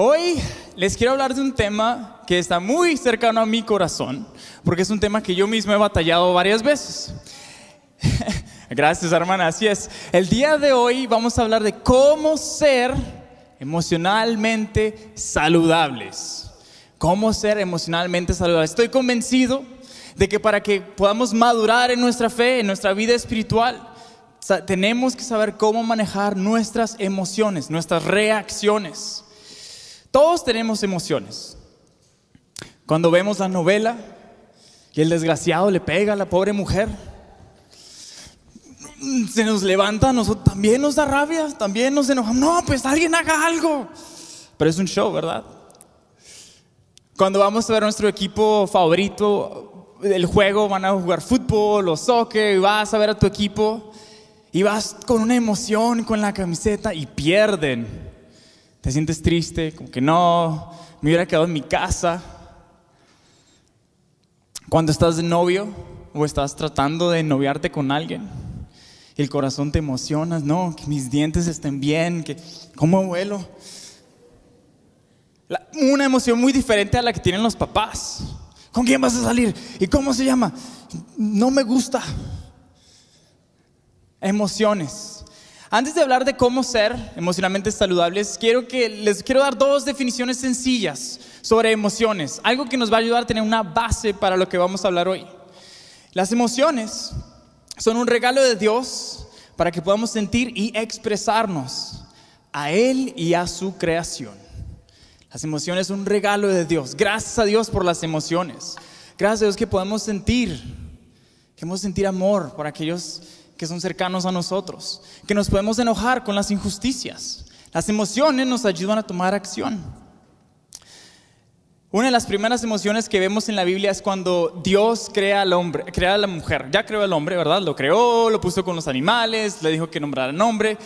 Hoy les quiero hablar de un tema que está muy cercano a mi corazón, porque es un tema que yo mismo he batallado varias veces. Gracias, hermana, así es. El día de hoy vamos a hablar de cómo ser emocionalmente saludables. Cómo ser emocionalmente saludables. Estoy convencido de que para que podamos madurar en nuestra fe, en nuestra vida espiritual, tenemos que saber cómo manejar nuestras emociones, nuestras reacciones. Todos tenemos emociones. Cuando vemos la novela y el desgraciado le pega a la pobre mujer, se nos levanta, nosotros también nos da rabia, también nos enojamos. No, pues alguien haga algo. Pero es un show, ¿verdad? Cuando vamos a ver nuestro equipo favorito del juego, van a jugar fútbol o soccer, vas a ver a tu equipo y vas con una emoción con la camiseta y pierden te sientes triste, como que no, me hubiera quedado en mi casa. Cuando estás de novio o estás tratando de noviarte con alguien, el corazón te emociona, no, que mis dientes estén bien, que como vuelo. una emoción muy diferente a la que tienen los papás. ¿Con quién vas a salir? ¿Y cómo se llama? No me gusta. Emociones antes de hablar de cómo ser emocionalmente saludables, quiero que les quiero dar dos definiciones sencillas sobre emociones, algo que nos va a ayudar a tener una base para lo que vamos a hablar hoy. Las emociones son un regalo de Dios para que podamos sentir y expresarnos a Él y a su creación. Las emociones son un regalo de Dios. Gracias a Dios por las emociones. Gracias a Dios que podemos sentir, que podemos sentir amor por aquellos que son cercanos a nosotros, que nos podemos enojar con las injusticias. Las emociones nos ayudan a tomar acción. Una de las primeras emociones que vemos en la Biblia es cuando Dios crea al hombre, crea a la mujer. Ya creó al hombre, ¿verdad? Lo creó, lo puso con los animales, le dijo que nombrara nombre.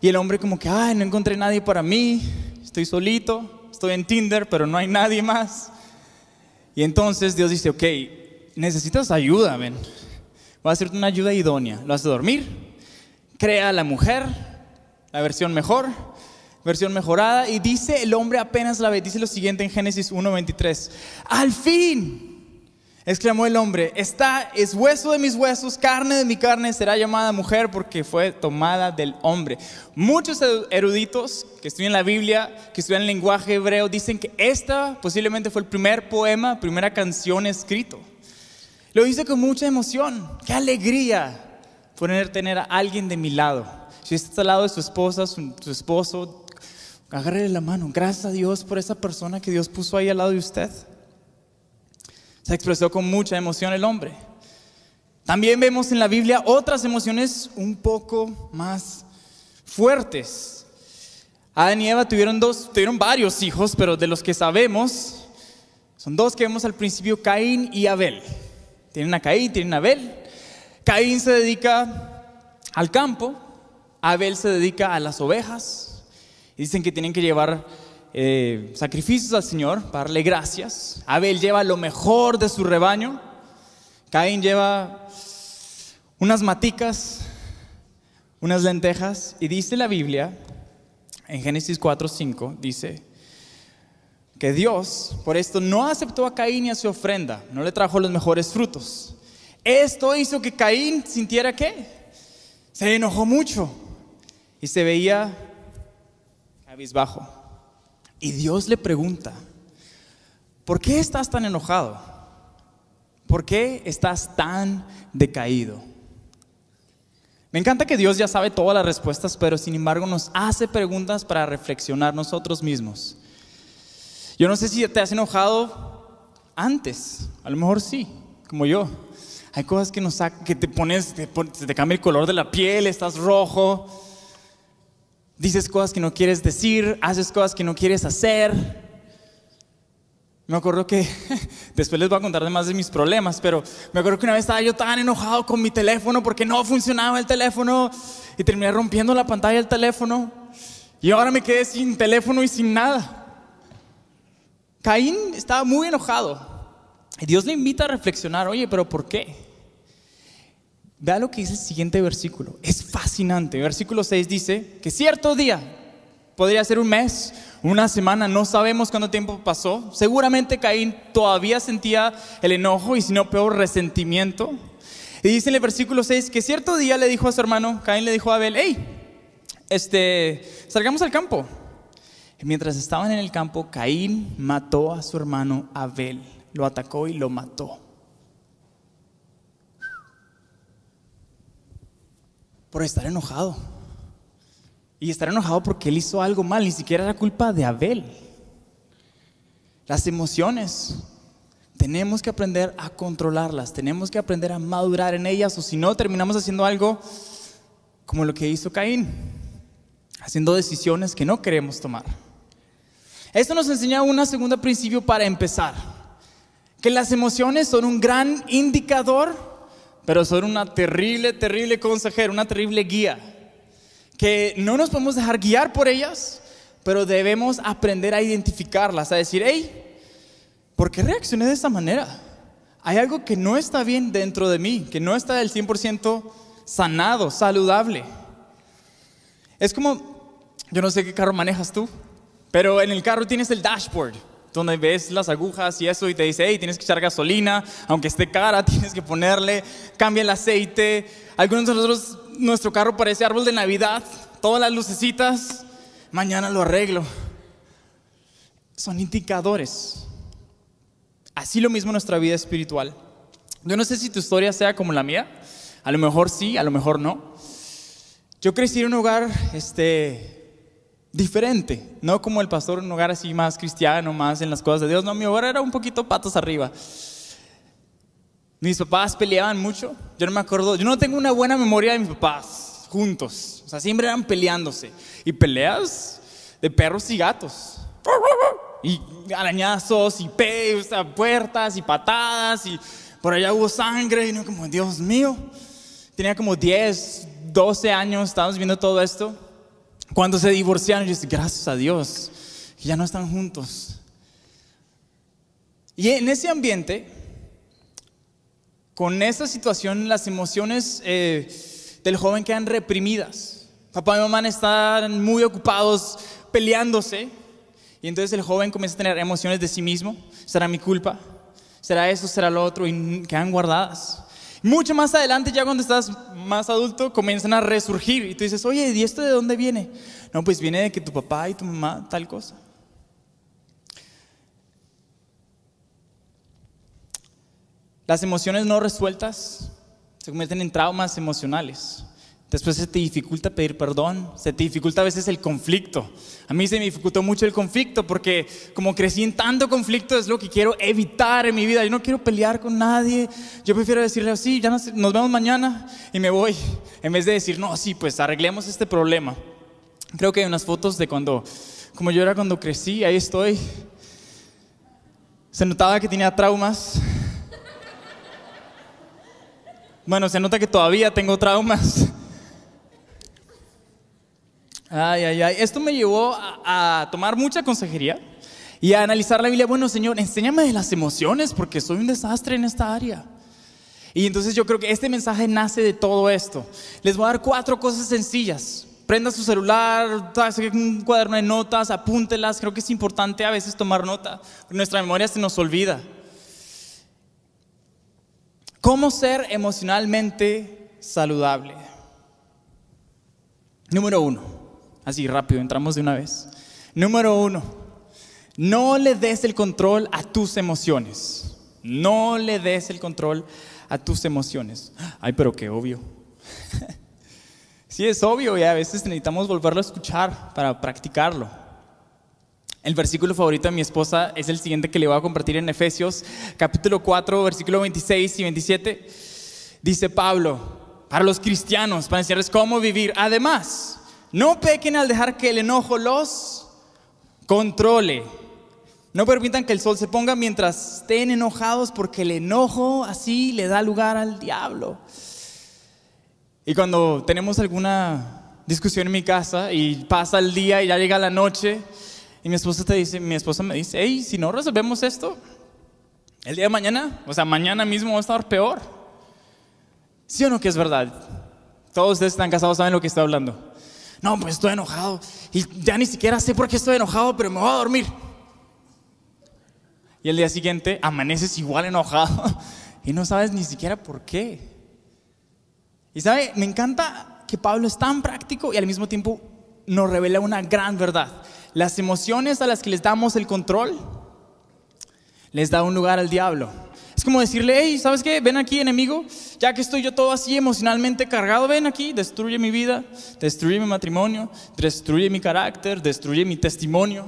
Y el hombre como que, ay, no encontré nadie para mí, estoy solito, estoy en Tinder, pero no hay nadie más. Y entonces Dios dice, ok, necesitas ayuda, ven va a ser una ayuda idónea. Lo hace dormir, crea a la mujer, la versión mejor, versión mejorada, y dice el hombre apenas la ve, dice lo siguiente en Génesis 1.23, al fin. Exclamó el hombre, está, es hueso de mis huesos, carne de mi carne, será llamada mujer porque fue tomada del hombre. Muchos eruditos que estudian la Biblia, que estudian el lenguaje hebreo, dicen que esta posiblemente fue el primer poema, primera canción escrito. Lo hice con mucha emoción. Qué alegría poder tener a alguien de mi lado. Si está al lado de su esposa, su, esposo, agárrele la mano. Gracias a Dios por esa persona que Dios puso ahí al lado de usted. Se expresó con mucha emoción el hombre. También vemos en la Biblia otras emociones un poco más fuertes. Adán y Eva tuvieron, dos, tuvieron varios hijos, pero de los que sabemos, son dos que vemos al principio, Caín y Abel. Tienen a Caín, tienen a Abel. Caín se dedica al campo, Abel se dedica a las ovejas. Y dicen que tienen que llevar eh, sacrificios al Señor para darle gracias. Abel lleva lo mejor de su rebaño. Caín lleva unas maticas, unas lentejas. Y dice la Biblia, en Génesis 4:5, dice, que Dios por esto no aceptó a Caín y a su ofrenda, no le trajo los mejores frutos. Esto hizo que Caín sintiera que se enojó mucho y se veía cabizbajo. Y Dios le pregunta, ¿por qué estás tan enojado? ¿Por qué estás tan decaído? Me encanta que Dios ya sabe todas las respuestas, pero sin embargo nos hace preguntas para reflexionar nosotros mismos. Yo no sé si te has enojado antes, a lo mejor sí, como yo. Hay cosas que, que te pones, te, te cambia el color de la piel, estás rojo, dices cosas que no quieres decir, haces cosas que no quieres hacer. Me acuerdo que, después les voy a contar de más de mis problemas, pero me acuerdo que una vez estaba yo tan enojado con mi teléfono porque no funcionaba el teléfono y terminé rompiendo la pantalla del teléfono y ahora me quedé sin teléfono y sin nada. Caín estaba muy enojado. Y Dios le invita a reflexionar, oye, pero ¿por qué? Vea lo que dice el siguiente versículo. Es fascinante. Versículo 6 dice que cierto día, podría ser un mes, una semana, no sabemos cuánto tiempo pasó. Seguramente Caín todavía sentía el enojo y si no peor resentimiento. Y dice en el versículo 6 que cierto día le dijo a su hermano, Caín le dijo a Abel, hey, este, salgamos al campo. Mientras estaban en el campo, Caín mató a su hermano Abel, lo atacó y lo mató. Por estar enojado. Y estar enojado porque él hizo algo mal, ni siquiera era culpa de Abel. Las emociones, tenemos que aprender a controlarlas, tenemos que aprender a madurar en ellas, o si no, terminamos haciendo algo como lo que hizo Caín, haciendo decisiones que no queremos tomar. Esto nos enseña un segundo principio para empezar, que las emociones son un gran indicador, pero son una terrible, terrible consejera, una terrible guía, que no nos podemos dejar guiar por ellas, pero debemos aprender a identificarlas, a decir, hey, ¿por qué reaccioné de esta manera? Hay algo que no está bien dentro de mí, que no está del 100% sanado, saludable. Es como, yo no sé qué carro manejas tú, pero en el carro tienes el dashboard, donde ves las agujas y eso y te dice, hey, tienes que echar gasolina, aunque esté cara, tienes que ponerle, cambia el aceite. Algunos de nosotros, nuestro carro parece árbol de Navidad, todas las lucecitas, mañana lo arreglo. Son indicadores. Así lo mismo nuestra vida espiritual. Yo no sé si tu historia sea como la mía, a lo mejor sí, a lo mejor no. Yo crecí en un hogar este, diferente, no como el pastor en un hogar así más cristiano, más en las cosas de Dios. No, mi hogar era un poquito patos arriba. Mis papás peleaban mucho, yo no me acuerdo, yo no tengo una buena memoria de mis papás juntos, o sea, siempre eran peleándose. Y peleas de perros y gatos. Y arañazos y pe, o puertas y patadas y por allá hubo sangre y no como, Dios mío, tenía como 10, 12 años, estábamos viendo todo esto. Cuando se divorciaron, yo gracias a Dios, ya no están juntos. Y en ese ambiente, con esa situación, las emociones eh, del joven quedan reprimidas. Papá y mamá están muy ocupados peleándose. Y entonces el joven comienza a tener emociones de sí mismo. ¿Será mi culpa? ¿Será eso? ¿Será lo otro? Y quedan guardadas. Mucho más adelante, ya cuando estás más adulto, comienzan a resurgir y tú dices, oye, ¿y esto de dónde viene? No, pues viene de que tu papá y tu mamá tal cosa. Las emociones no resueltas se convierten en traumas emocionales. Después se te dificulta pedir perdón, se te dificulta a veces el conflicto. A mí se me dificultó mucho el conflicto porque como crecí en tanto conflicto es lo que quiero evitar en mi vida. Yo no quiero pelear con nadie. Yo prefiero decirle así, oh, ya nos, nos vemos mañana y me voy. En vez de decir, no, sí, pues arreglemos este problema. Creo que hay unas fotos de cuando, como yo era cuando crecí, ahí estoy. Se notaba que tenía traumas. Bueno, se nota que todavía tengo traumas. Ay, ay, ay. Esto me llevó a, tomar mucha consejería y a analizar la Biblia. Bueno, Señor, enséñame de las emociones porque soy un desastre en esta área. Y entonces yo creo que este mensaje nace de todo esto. Les voy a dar cuatro cosas sencillas. Prenda su celular, un cuaderno de notas, apúntelas. Creo que es importante a veces tomar nota. Nuestra memoria se nos olvida. ¿Cómo ser emocionalmente saludable? Número uno. Así rápido, entramos de una vez. Número uno, no le des el control a tus emociones. No le des el control a tus emociones. Ay, pero qué obvio. sí, es obvio y a veces necesitamos volverlo a escuchar para practicarlo. El versículo favorito de mi esposa es el siguiente que le voy a compartir en Efesios, capítulo 4, versículo 26 y 27. Dice Pablo, para los cristianos, para enseñarles cómo vivir. Además, no pequen al dejar que el enojo los controle. No permitan que el sol se ponga mientras estén enojados porque el enojo así le da lugar al diablo. Y cuando tenemos alguna discusión en mi casa y pasa el día y ya llega la noche y mi esposa te dice, mi esposa me dice, hey, si no resolvemos esto, el día de mañana, o sea, mañana mismo va a estar peor. ¿Sí o no que es verdad? Todos ustedes están casados saben lo que estoy hablando no, pues estoy enojado. Y ya ni siquiera sé por qué estoy enojado, pero me voy a dormir. Y el día siguiente amaneces igual enojado y no sabes ni siquiera por qué. Y sabe, me encanta que Pablo es tan práctico y al mismo tiempo nos revela una gran verdad. Las emociones a las que les damos el control les da un lugar al diablo. Es como decirle, hey, ¿sabes qué? Ven aquí, enemigo, ya que estoy yo todo así emocionalmente cargado, ven aquí, destruye mi vida, destruye mi matrimonio, destruye mi carácter, destruye mi testimonio.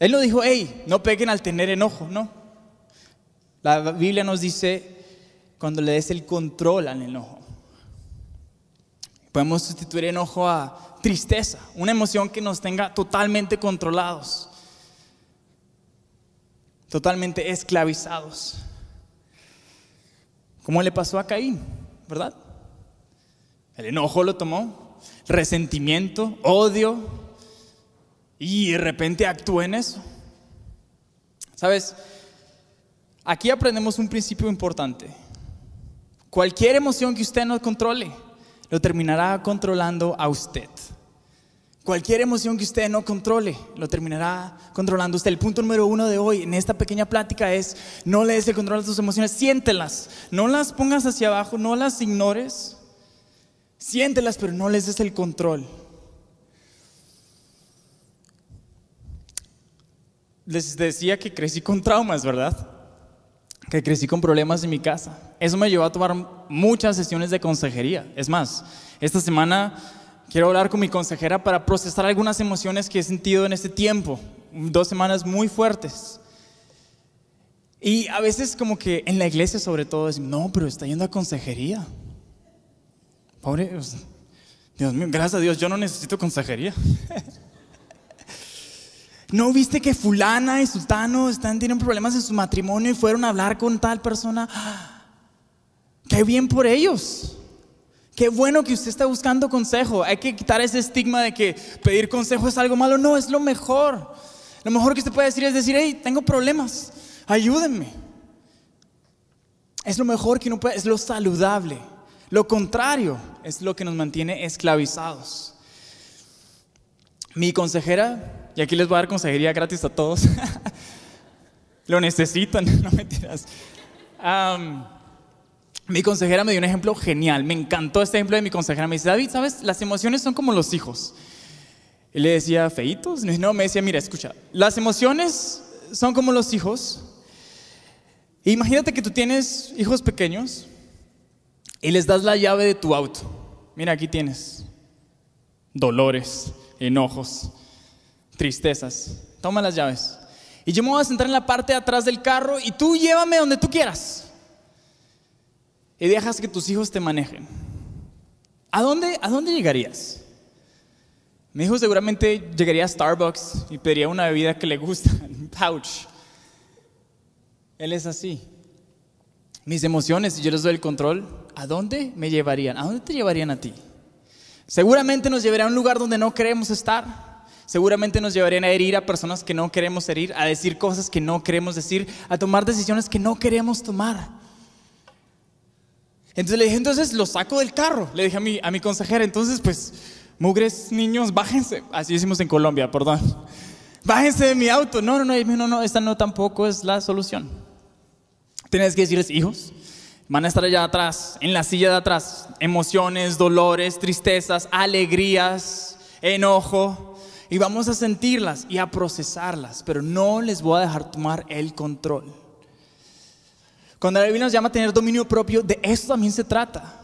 Él lo dijo, hey, no peguen al tener enojo, no. La Biblia nos dice, cuando le des el control al enojo. Podemos sustituir enojo a tristeza, una emoción que nos tenga totalmente controlados totalmente esclavizados. ¿Cómo le pasó a Caín, ¿verdad? El enojo lo tomó, resentimiento, odio, y de repente actúa en eso. ¿Sabes? Aquí aprendemos un principio importante. Cualquier emoción que usted no controle, lo terminará controlando a usted. Cualquier emoción que usted no controle, lo terminará controlando usted. El punto número uno de hoy en esta pequeña plática es, no le des el control a tus emociones, siéntelas, no las pongas hacia abajo, no las ignores, siéntelas, pero no les des el control. Les decía que crecí con traumas, ¿verdad? Que crecí con problemas en mi casa. Eso me llevó a tomar muchas sesiones de consejería. Es más, esta semana Quiero hablar con mi consejera para procesar algunas emociones que he sentido en este tiempo, dos semanas muy fuertes. Y a veces como que en la iglesia sobre todo es, no, pero está yendo a consejería. Pobre, Dios mío, gracias a Dios, yo no necesito consejería. ¿No viste que fulana y sultano están, tienen problemas en su matrimonio y fueron a hablar con tal persona? ¡Qué bien por ellos! Qué bueno que usted está buscando consejo. Hay que quitar ese estigma de que pedir consejo es algo malo. No, es lo mejor. Lo mejor que usted puede decir es decir, hey, tengo problemas, ayúdenme. Es lo mejor que uno puede, es lo saludable. Lo contrario es lo que nos mantiene esclavizados. Mi consejera, y aquí les voy a dar consejería gratis a todos, lo necesitan, no mentiras. Mi consejera me dio un ejemplo genial. Me encantó este ejemplo de mi consejera. Me dice, David, ¿sabes? Las emociones son como los hijos. Y le decía, ¿feitos? No, me decía, mira, escucha, las emociones son como los hijos. Imagínate que tú tienes hijos pequeños y les das la llave de tu auto. Mira, aquí tienes dolores, enojos, tristezas. Toma las llaves. Y yo me voy a sentar en la parte de atrás del carro y tú llévame donde tú quieras y dejas que tus hijos te manejen, ¿a dónde, a dónde llegarías? Mi hijo seguramente llegaría a Starbucks y pediría una bebida que le gusta, un pouch. Él es así. Mis emociones, si yo les doy el control, ¿a dónde me llevarían? ¿A dónde te llevarían a ti? Seguramente nos llevarían a un lugar donde no queremos estar. Seguramente nos llevarían a herir a personas que no queremos herir, a decir cosas que no queremos decir, a tomar decisiones que no queremos tomar. Entonces le dije, entonces lo saco del carro. Le dije a mi, a mi consejera, entonces pues, mugres niños, bájense. Así decimos en Colombia, perdón. Bájense de mi auto. No, no, no, no, no, esta no tampoco es la solución. Tienes que decirles, hijos, van a estar allá atrás, en la silla de atrás. Emociones, dolores, tristezas, alegrías, enojo. Y vamos a sentirlas y a procesarlas, pero no les voy a dejar tomar el control. Cuando la Biblia nos llama a tener dominio propio, de eso también se trata.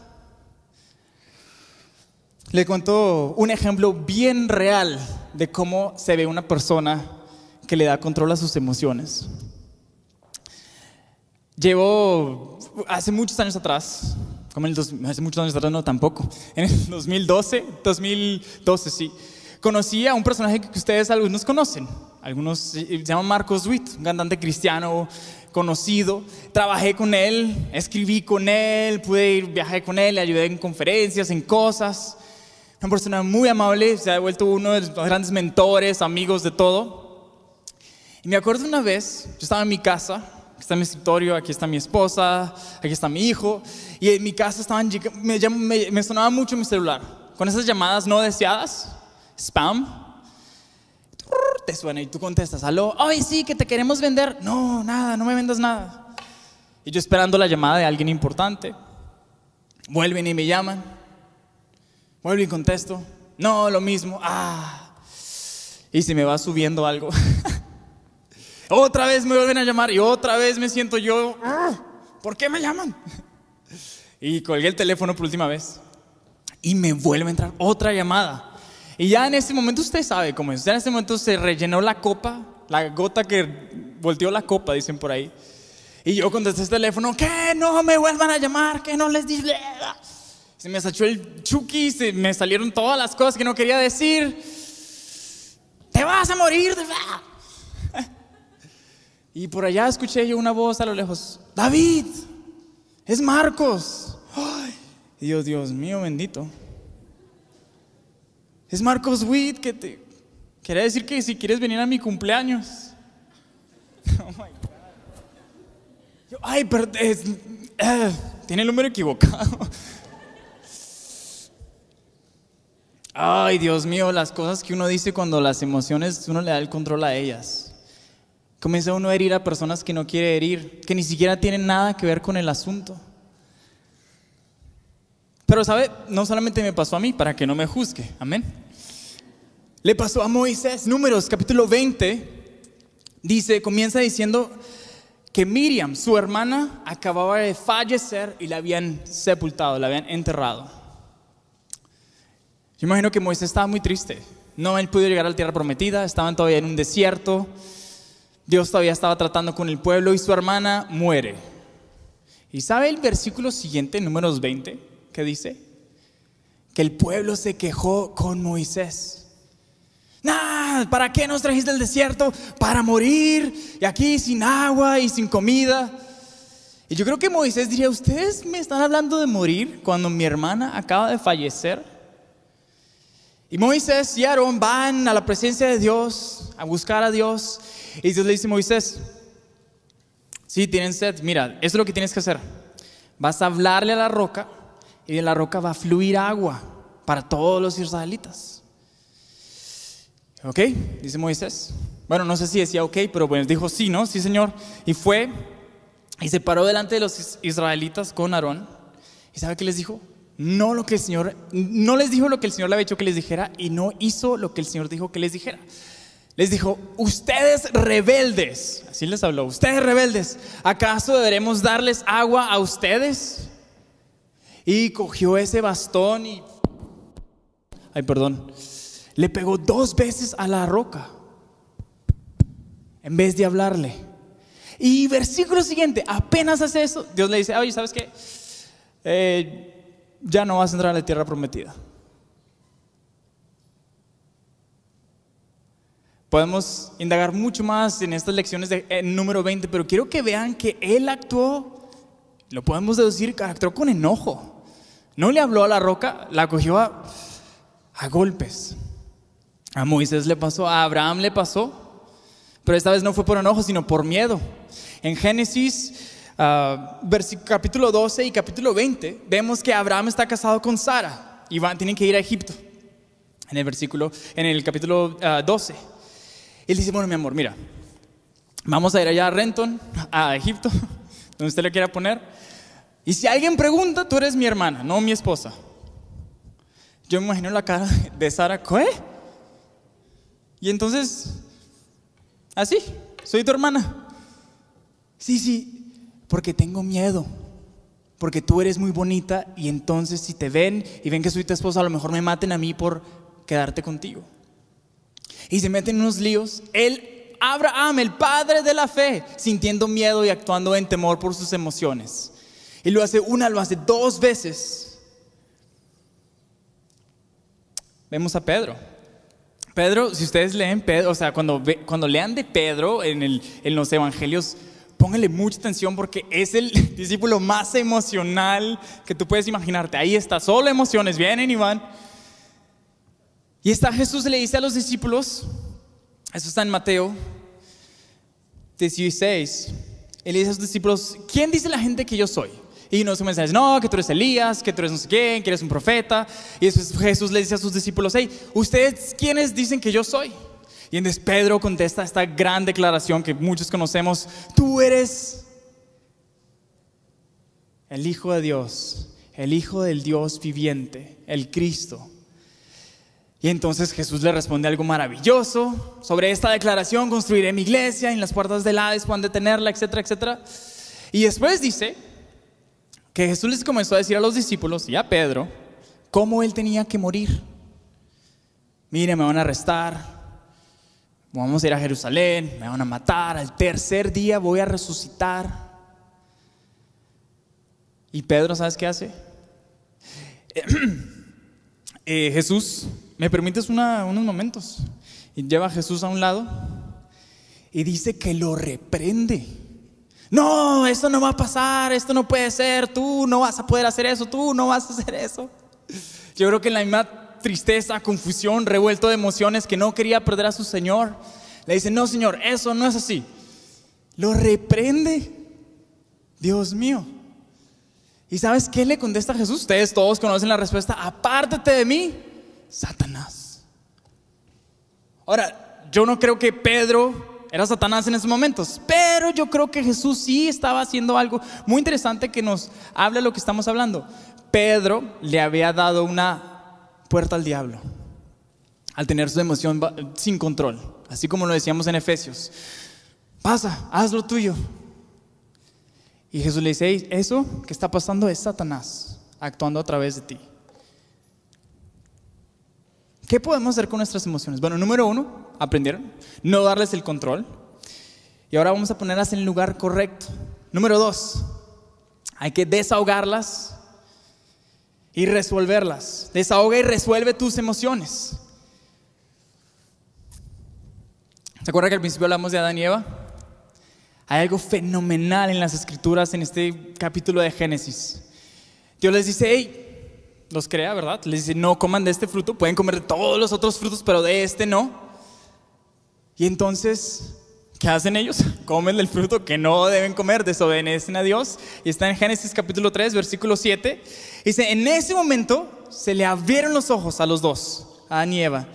Le cuento un ejemplo bien real de cómo se ve una persona que le da control a sus emociones. Llevo hace muchos años atrás, como en el hace muchos años atrás no tampoco, en el 2012, 2012 sí, conocí a un personaje que ustedes algunos conocen, algunos se llama Marcos Witt, un cantante cristiano conocido, trabajé con él, escribí con él, pude ir, viajé con él, le ayudé en conferencias, en cosas. Una persona muy amable, se ha vuelto uno de los grandes mentores, amigos de todo. Y me acuerdo una vez, yo estaba en mi casa, aquí está mi escritorio, aquí está mi esposa, aquí está mi hijo, y en mi casa estaban, me sonaba mucho mi celular, con esas llamadas no deseadas, spam, te suena y tú contestas, aló, ay sí, que te queremos vender. No, nada, no me vendas nada. Y yo esperando la llamada de alguien importante, vuelven y me llaman, vuelvo y contesto, no, lo mismo, ah, y se me va subiendo algo, otra vez me vuelven a llamar y otra vez me siento yo, ah. ¿por qué me llaman? y colgué el teléfono por última vez y me vuelve a entrar otra llamada y ya en ese momento usted sabe cómo es. Ya en ese momento se rellenó la copa, la gota que volteó la copa, dicen por ahí. Y yo contesté el este teléfono, que no me vuelvan a llamar, que no les dije. Se me sachó el chuki, se me salieron todas las cosas que no quería decir. Te vas a morir. Y por allá escuché yo una voz a lo lejos, David, es Marcos. Dios, Dios mío bendito. Es Marcos Witt que te quería decir que si quieres venir a mi cumpleaños. Oh my God. ay, pero eh, tiene el número equivocado. Ay, Dios mío, las cosas que uno dice cuando las emociones uno le da el control a ellas. Comienza uno a herir a personas que no quiere herir, que ni siquiera tienen nada que ver con el asunto. Pero sabe, no solamente me pasó a mí, para que no me juzgue, amén. Le pasó a Moisés, números capítulo 20, dice, comienza diciendo que Miriam, su hermana, acababa de fallecer y la habían sepultado, la habían enterrado. Yo imagino que Moisés estaba muy triste. No él pudo llegar a la tierra prometida, estaban todavía en un desierto. Dios todavía estaba tratando con el pueblo y su hermana muere. ¿Y sabe el versículo siguiente, números 20? que dice? Que el pueblo se quejó con Moisés. Nah, ¿para qué nos trajiste al desierto? Para morir, y aquí sin agua y sin comida. Y yo creo que Moisés diría, ustedes me están hablando de morir cuando mi hermana acaba de fallecer. Y Moisés y Aarón van a la presencia de Dios, a buscar a Dios. Y Dios le dice, Moisés, si sí, tienen sed, mira, esto es lo que tienes que hacer. Vas a hablarle a la roca y de la roca va a fluir agua para todos los israelitas. ¿Ok? Dice Moisés. Bueno, no sé si decía ok, pero bueno, dijo sí, ¿no? Sí, Señor. Y fue y se paró delante de los israelitas con Aarón. ¿Y sabe qué les dijo? No lo que el Señor, no les dijo lo que el Señor le había hecho que les dijera y no hizo lo que el Señor dijo que les dijera. Les dijo, ustedes rebeldes, así les habló, ustedes rebeldes, ¿acaso deberemos darles agua a ustedes? Y cogió ese bastón y... Ay, perdón. Le pegó dos veces a la roca en vez de hablarle. Y versículo siguiente, apenas hace eso, Dios le dice, oye, ¿sabes qué? Eh, ya no vas a entrar a la tierra prometida. Podemos indagar mucho más en estas lecciones de número 20, pero quiero que vean que Él actuó, lo podemos deducir, actuó con enojo. No le habló a la roca, la cogió a, golpes. A Moisés le pasó, a Abraham le pasó, pero esta vez no fue por enojo, sino por miedo. En Génesis ah, capítulo 12 y capítulo 20 vemos que Abraham está casado con Sara y tienen que ir a Egipto. En el versículo, en el capítulo 12, ah, él dice, bueno, mi amor, mira, vamos a ir allá a Renton, a Egipto, donde usted le quiera poner. Y si alguien pregunta, tú eres mi hermana, no mi esposa. Yo me imagino la cara de Sara, ¿qué? Y entonces, así, soy tu hermana. Sí, sí, porque tengo miedo, porque tú eres muy bonita y entonces si te ven y ven que soy tu esposa, a lo mejor me maten a mí por quedarte contigo. Y se meten unos líos. Él, Abraham, el padre de la fe, sintiendo miedo y actuando en temor por sus emociones. Y lo hace una, lo hace dos veces. Vemos a Pedro. Pedro, si ustedes leen Pedro, o sea, cuando, cuando lean de Pedro en, los evangelios, pónganle mucha atención porque es el discípulo más emocional que tú puedes imaginarte. Ahí está, solo emociones vienen y van. Y está Jesús le dice a los discípulos, eso está en Mateo 16, él dice a sus discípulos, ¿quién dice la gente que yo soy? Y uno de mensajes, no, que tú eres Elías, que tú eres no sé quién, que eres un profeta. Y después Jesús le dice a sus discípulos, hey, ¿ustedes quiénes dicen que yo soy? Y entonces Pedro contesta esta gran declaración que muchos conocemos, tú eres el Hijo de Dios, el Hijo del Dios viviente, el Cristo. Y entonces Jesús le responde algo maravilloso sobre esta declaración, construiré mi iglesia, en las puertas del Hades puedan detenerla, etcétera, etcétera. Y después dice, que Jesús les comenzó a decir a los discípulos y a Pedro cómo él tenía que morir. Mire, me van a arrestar, vamos a ir a Jerusalén, me van a matar, al tercer día voy a resucitar. Y Pedro, ¿sabes qué hace? Eh, Jesús, ¿me permites unos momentos? Y lleva a Jesús a un lado y dice que lo reprende. No, esto no va a pasar, esto no puede ser, tú no vas a poder hacer eso, tú no vas a hacer eso. Yo creo que en la misma tristeza, confusión, revuelto de emociones que no quería perder a su Señor, le dice, no Señor, eso no es así. Lo reprende. Dios mío. ¿Y sabes qué le contesta Jesús? Ustedes todos conocen la respuesta, apártate de mí, Satanás. Ahora, yo no creo que Pedro era Satanás en esos momentos. Pero yo creo que Jesús sí estaba haciendo algo muy interesante que nos habla lo que estamos hablando. Pedro le había dado una puerta al diablo al tener su emoción sin control, así como lo decíamos en Efesios. Pasa, haz lo tuyo. Y Jesús le dice, eso que está pasando es Satanás actuando a través de ti. ¿Qué podemos hacer con nuestras emociones? Bueno, número uno, ¿Aprendieron? No darles el control. Y ahora vamos a ponerlas en el lugar correcto. Número dos, hay que desahogarlas y resolverlas. Desahoga y resuelve tus emociones. ¿Se acuerdan que al principio hablamos de Adán y Eva? Hay algo fenomenal en las escrituras, en este capítulo de Génesis. Dios les dice, hey, los crea, ¿verdad? Les dice, no coman de este fruto, pueden comer de todos los otros frutos, pero de este no. Y entonces, ¿qué hacen ellos? Comen del fruto que no deben comer, desobedecen a Dios. Y está en Génesis capítulo 3, versículo 7. Dice, en ese momento se le abrieron los ojos a los dos, a nieva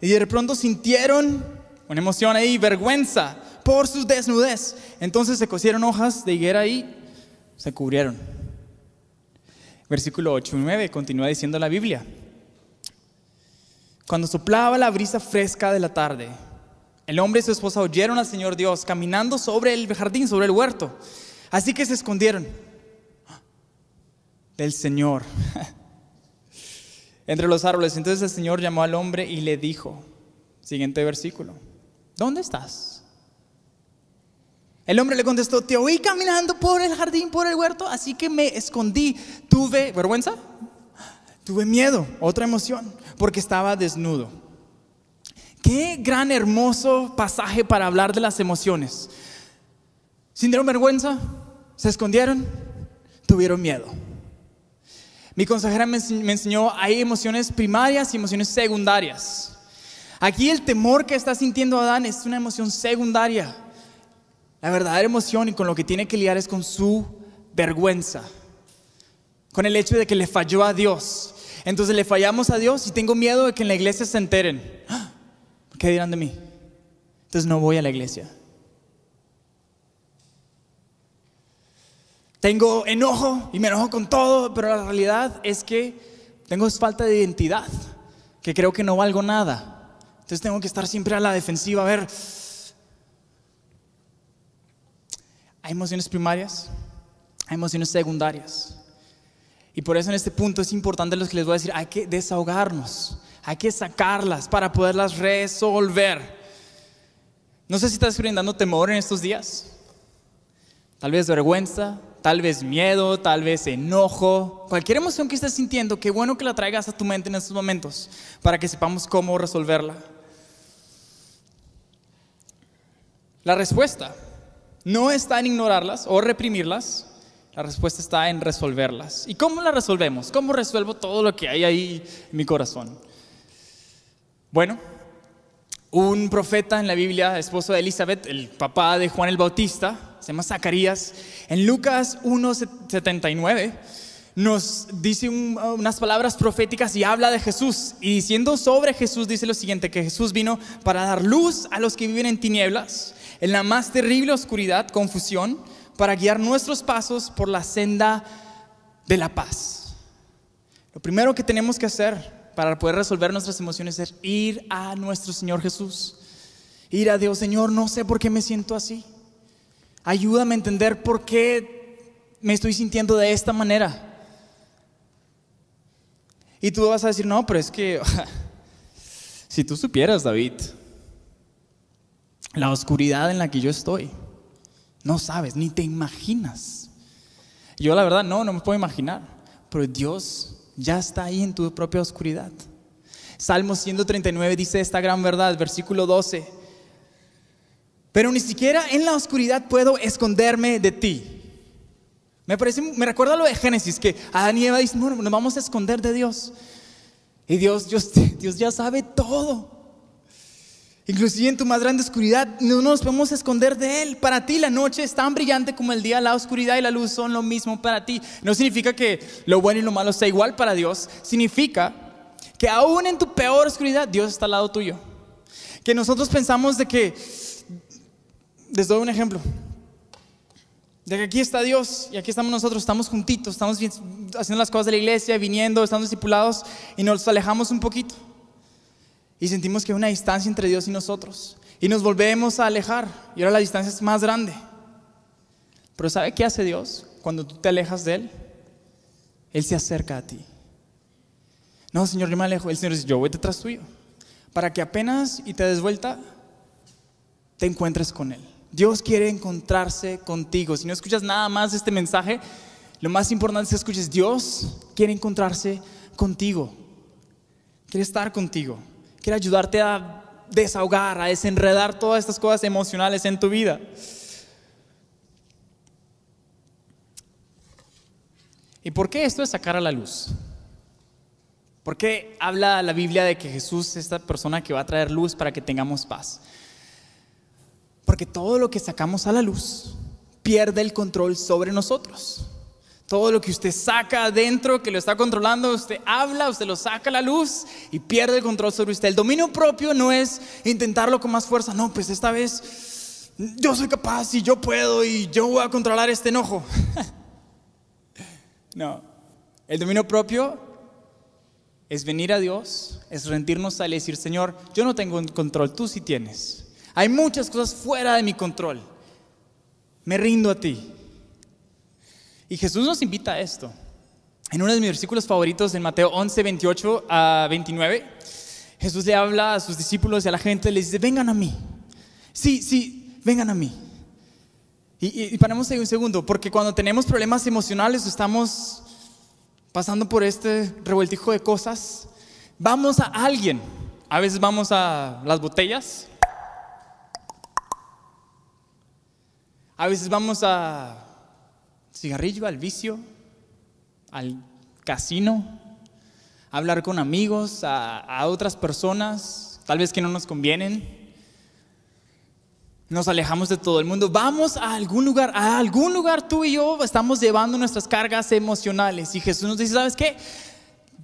y Y de pronto sintieron una emoción ahí, vergüenza por su desnudez. Entonces se cosieron hojas de higuera y se cubrieron. Versículo 8 y 9 continúa diciendo la Biblia. Cuando soplaba la brisa fresca de la tarde, el hombre y su esposa oyeron al Señor Dios caminando sobre el jardín, sobre el huerto. Así que se escondieron del Señor entre los árboles. Entonces el Señor llamó al hombre y le dijo, siguiente versículo, ¿dónde estás? El hombre le contestó, te oí caminando por el jardín, por el huerto, así que me escondí. Tuve vergüenza, tuve miedo, otra emoción, porque estaba desnudo. Qué gran hermoso pasaje para hablar de las emociones. ¿Sintieron vergüenza? ¿Se escondieron? ¿Tuvieron miedo? Mi consejera me enseñó, hay emociones primarias y emociones secundarias. Aquí el temor que está sintiendo Adán es una emoción secundaria. La verdadera emoción y con lo que tiene que lidiar es con su vergüenza, con el hecho de que le falló a Dios. Entonces le fallamos a Dios y tengo miedo de que en la iglesia se enteren. ¡Ah! ¿Qué dirán de mí? Entonces no voy a la iglesia. Tengo enojo y me enojo con todo, pero la realidad es que tengo falta de identidad, que creo que no valgo nada. Entonces tengo que estar siempre a la defensiva, a ver. Hay emociones primarias, hay emociones secundarias. Y por eso en este punto es importante lo que les voy a decir, hay que desahogarnos. Hay que sacarlas para poderlas resolver. No sé si estás brindando temor en estos días. Tal vez vergüenza, tal vez miedo, tal vez enojo. Cualquier emoción que estés sintiendo, qué bueno que la traigas a tu mente en estos momentos para que sepamos cómo resolverla. La respuesta no está en ignorarlas o reprimirlas, la respuesta está en resolverlas. ¿Y cómo la resolvemos? ¿Cómo resuelvo todo lo que hay ahí en mi corazón? Bueno, un profeta en la Biblia, esposo de Elizabeth, el papá de Juan el Bautista, se llama Zacarías, en Lucas 1.79 nos dice unas palabras proféticas y habla de Jesús. Y diciendo sobre Jesús dice lo siguiente, que Jesús vino para dar luz a los que viven en tinieblas, en la más terrible oscuridad, confusión, para guiar nuestros pasos por la senda de la paz. Lo primero que tenemos que hacer para poder resolver nuestras emociones es ir a nuestro Señor Jesús. Ir a Dios, Señor, no sé por qué me siento así. Ayúdame a entender por qué me estoy sintiendo de esta manera. Y tú vas a decir, no, pero es que si tú supieras, David, la oscuridad en la que yo estoy, no sabes, ni te imaginas. Yo la verdad no, no me puedo imaginar, pero Dios ya está ahí en tu propia oscuridad. Salmo 139 dice esta gran verdad, versículo 12. Pero ni siquiera en la oscuridad puedo esconderme de ti. Me parece, me recuerda lo de Génesis, que Adán y Eva dicen, no, nos vamos a esconder de Dios. Y Dios, Dios ya sabe todo. Inclusive en tu más grande oscuridad no nos podemos esconder de Él. Para ti la noche es tan brillante como el día, la oscuridad y la luz son lo mismo para ti. No significa que lo bueno y lo malo sea igual para Dios. Significa que aún en tu peor oscuridad Dios está al lado tuyo. Que nosotros pensamos de que, les doy un ejemplo, de que aquí está Dios y aquí estamos nosotros, estamos juntitos, estamos haciendo las cosas de la iglesia, viniendo, estamos discipulados y nos alejamos un poquito. Y sentimos que hay una distancia entre Dios y nosotros. Y nos volvemos a alejar. Y ahora la distancia es más grande. Pero ¿sabe qué hace Dios cuando tú te alejas de Él? Él se acerca a ti. No, Señor, yo me alejo. El Señor dice, yo voy detrás tuyo. Para que apenas y te des vuelta, te encuentres con Él. Dios quiere encontrarse contigo. Si no escuchas nada más de este mensaje, lo más importante es que escuches, Dios quiere encontrarse contigo. Quiere estar contigo. Quiere ayudarte a desahogar, a desenredar todas estas cosas emocionales en tu vida. ¿Y por qué esto es sacar a la luz? ¿Por qué habla la Biblia de que Jesús es esta persona que va a traer luz para que tengamos paz? Porque todo lo que sacamos a la luz pierde el control sobre nosotros. Todo lo que usted saca adentro, que lo está controlando, usted habla, usted lo saca a la luz y pierde el control sobre usted. El dominio propio no es intentarlo con más fuerza, no, pues esta vez yo soy capaz y yo puedo y yo voy a controlar este enojo. no, el dominio propio es venir a Dios, es rendirnos a Él decir, Señor, yo no tengo control, tú sí tienes. Hay muchas cosas fuera de mi control. Me rindo a ti. Y Jesús nos invita a esto. En uno de mis versículos favoritos, en Mateo 11, 28 a 29, Jesús le habla a sus discípulos y a la gente, le dice, vengan a mí. Sí, sí, vengan a mí. Y, y, paremos ahí un segundo, porque cuando tenemos problemas emocionales, estamos pasando por este revueltijo de cosas, vamos a alguien. A veces vamos a las botellas. A veces vamos a cigarrillo, al vicio, al casino, hablar con amigos, a, a otras personas, tal vez que no nos convienen. Nos alejamos de todo el mundo. Vamos a algún lugar, a algún lugar tú y yo estamos llevando nuestras cargas emocionales. Y Jesús nos dice, ¿sabes qué?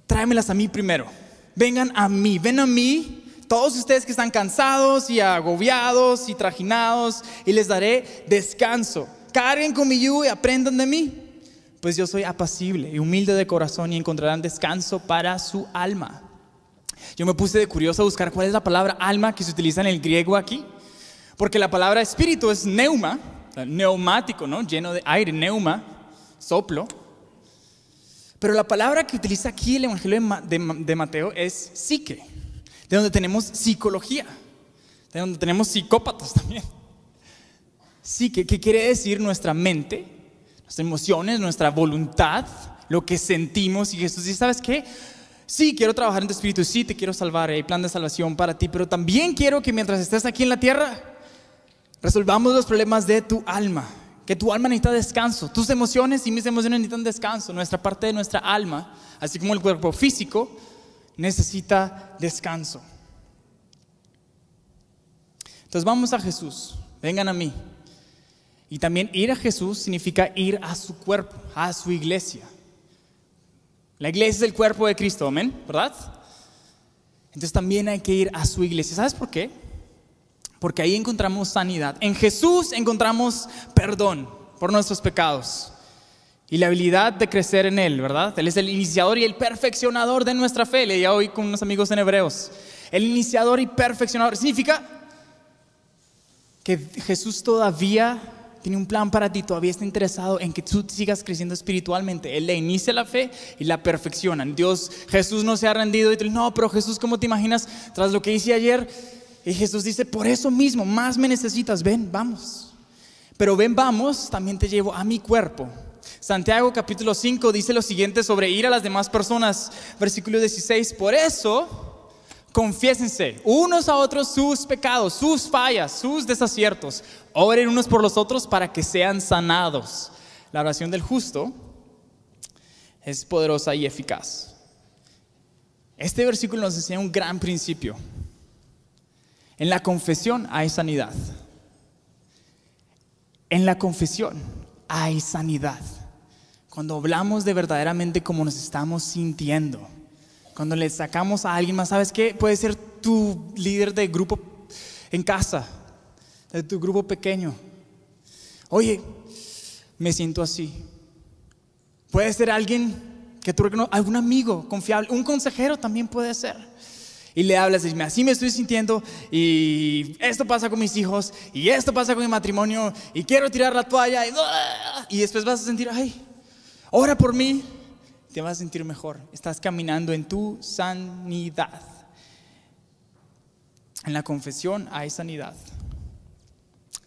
Tráemelas a mí primero. Vengan a mí, ven a mí. Todos ustedes que están cansados y agobiados y trajinados, y les daré descanso carguen con mi yugo y aprendan de mí, pues yo soy apacible y humilde de corazón y encontrarán descanso para su alma. Yo me puse de curioso a buscar cuál es la palabra alma que se utiliza en el griego aquí, porque la palabra espíritu es neuma, neumático, ¿no? Lleno de aire, neuma, soplo. Pero la palabra que utiliza aquí el Evangelio de, Mateo es psique, de donde tenemos psicología, de donde tenemos psicópatas también. Sí, ¿qué, quiere decir nuestra mente, nuestras emociones, nuestra voluntad, lo que sentimos? Y Jesús dice, ¿sabes qué? Sí, quiero trabajar en tu espíritu, sí, te quiero salvar, hay plan de salvación para ti, pero también quiero que mientras estés aquí en la tierra, resolvamos los problemas de tu alma, que tu alma necesita descanso, tus emociones y mis emociones necesitan descanso, nuestra parte de nuestra alma, así como el cuerpo físico, necesita descanso. Entonces vamos a Jesús, vengan a mí, y también ir a Jesús significa ir a su cuerpo, a su iglesia. La iglesia es el cuerpo de Cristo, amén, ¿verdad? Entonces también hay que ir a su iglesia. ¿Sabes por qué? Porque ahí encontramos sanidad. En Jesús encontramos perdón por nuestros pecados y la habilidad de crecer en Él, ¿verdad? Él es el iniciador y el perfeccionador de nuestra fe. Leía hoy con unos amigos en Hebreos. El iniciador y perfeccionador significa que Jesús todavía tiene un plan para ti, todavía está interesado en que tú sigas creciendo espiritualmente. Él le inicia la fe y la perfecciona. Dios, Jesús no se ha rendido y tú, no, pero Jesús, ¿cómo te imaginas? Tras lo que hice ayer, y Jesús dice, por eso mismo, más me necesitas, ven, vamos. Pero ven, vamos, también te llevo a mi cuerpo. Santiago capítulo 5 dice lo siguiente sobre ir a las demás personas, versículo 16, por eso Confiésense unos a otros sus pecados, sus fallas, sus desaciertos. Oren unos por los otros para que sean sanados. La oración del justo es poderosa y eficaz. Este versículo nos enseña un gran principio. En la confesión hay sanidad. En la confesión hay sanidad. Cuando hablamos de verdaderamente cómo nos estamos sintiendo cuando le sacamos a alguien más, ¿sabes qué? Puede ser tu líder de grupo en casa, de tu grupo pequeño. Oye, me siento así. Puede ser alguien que tú reconoces, algún amigo confiable, un consejero también puede ser. Y le hablas, y así me estoy sintiendo, y esto pasa con mis hijos, y esto pasa con mi matrimonio, y quiero tirar la toalla, y, ¡ah!". y después vas a sentir, ay, ora por mí, te vas a sentir mejor. Estás caminando en tu sanidad. En la confesión hay sanidad.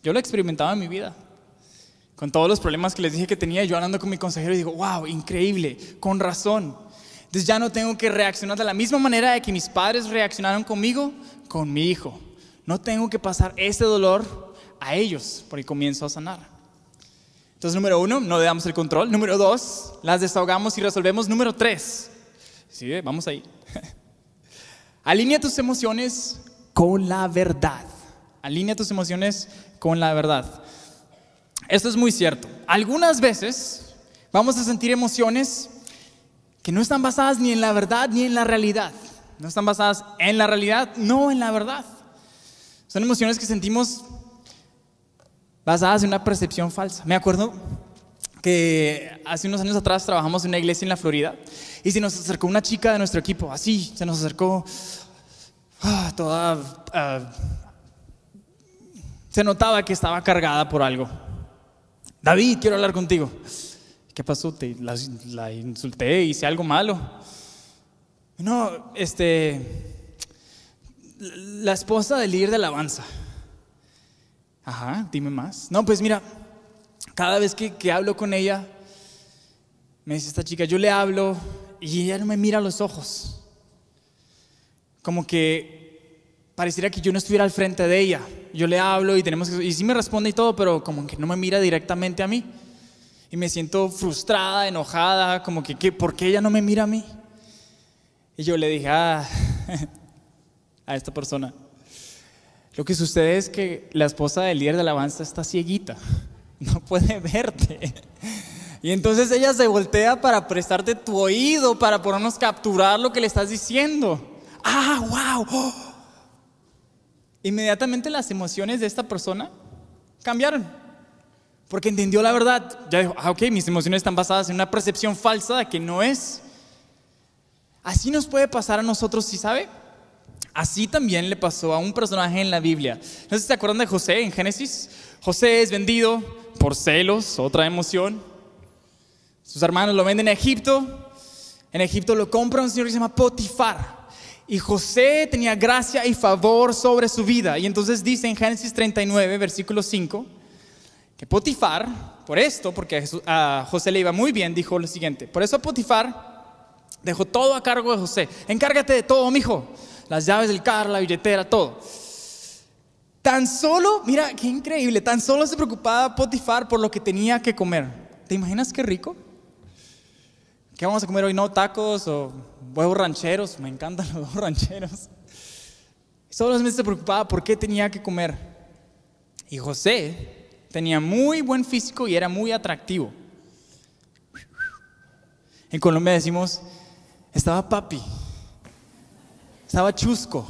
Yo lo he experimentado en mi vida. Con todos los problemas que les dije que tenía, yo hablando con mi consejero, y digo, wow, increíble, con razón. Entonces ya no tengo que reaccionar de la misma manera de que mis padres reaccionaron conmigo, con mi hijo. No tengo que pasar ese dolor a ellos, porque comienzo a sanar. Entonces, número uno, no le damos el control. Número dos, las desahogamos y resolvemos. Número tres, sí, eh, vamos ahí. Alinea tus emociones con la verdad. Alinea tus emociones con la verdad. Esto es muy cierto. Algunas veces vamos a sentir emociones que no están basadas ni en la verdad ni en la realidad. No están basadas en la realidad, no en la verdad. Son emociones que sentimos basadas en una percepción falsa. Me acuerdo que hace unos años atrás trabajamos en una iglesia en la Florida y se nos acercó una chica de nuestro equipo, así, se nos acercó ah, toda... Ah, se notaba que estaba cargada por algo. David, quiero hablar contigo. ¿Qué pasó? ¿Te, la, la insulté? ¿Hice algo malo? No, este... La esposa del líder de alabanza. Ajá, dime más. No, pues mira, cada vez que, hablo con ella, me dice esta chica, yo le hablo y ella no me mira a los ojos. Como que pareciera que yo no estuviera al frente de ella. Yo le hablo y tenemos que, y sí me responde y todo, pero como que no me mira directamente a mí. Y me siento frustrada, enojada, como que, ¿por qué ella no me mira a mí? Y yo le dije, ah, a esta persona, lo que sucede es que la esposa del líder de alabanza está cieguita, no puede verte. Y entonces ella se voltea para prestarte tu oído, para a capturar lo que le estás diciendo. ¡Ah, wow! Inmediatamente las emociones de esta persona cambiaron. Porque entendió la verdad. Ya dijo, ah, ok, mis emociones están basadas en una percepción falsa de que no es. Así nos puede pasar a nosotros, si ¿sí sabe? Así también le pasó a un personaje en la Biblia. No sé si se acuerdan de José en Génesis. José es vendido por celos, otra emoción. Sus hermanos lo venden a Egipto. En Egipto lo compra un señor que se llama Potifar. Y José tenía gracia y favor sobre su vida. Y entonces dice en Génesis 39, versículo 5, que Potifar, por esto, porque a José le iba muy bien, dijo lo siguiente. Por eso Potifar dejó todo a cargo de José. Encárgate de todo, mijo. hijo las llaves del carro, la billetera, todo. Tan solo, mira, qué increíble, tan solo se preocupaba Potifar por lo que tenía que comer. ¿Te imaginas qué rico? ¿Qué vamos a comer hoy? No, tacos o huevos rancheros, me encantan los huevos rancheros. solo se preocupaba por qué tenía que comer. Y José tenía muy buen físico y era muy atractivo. En Colombia decimos, estaba papi estaba chusco,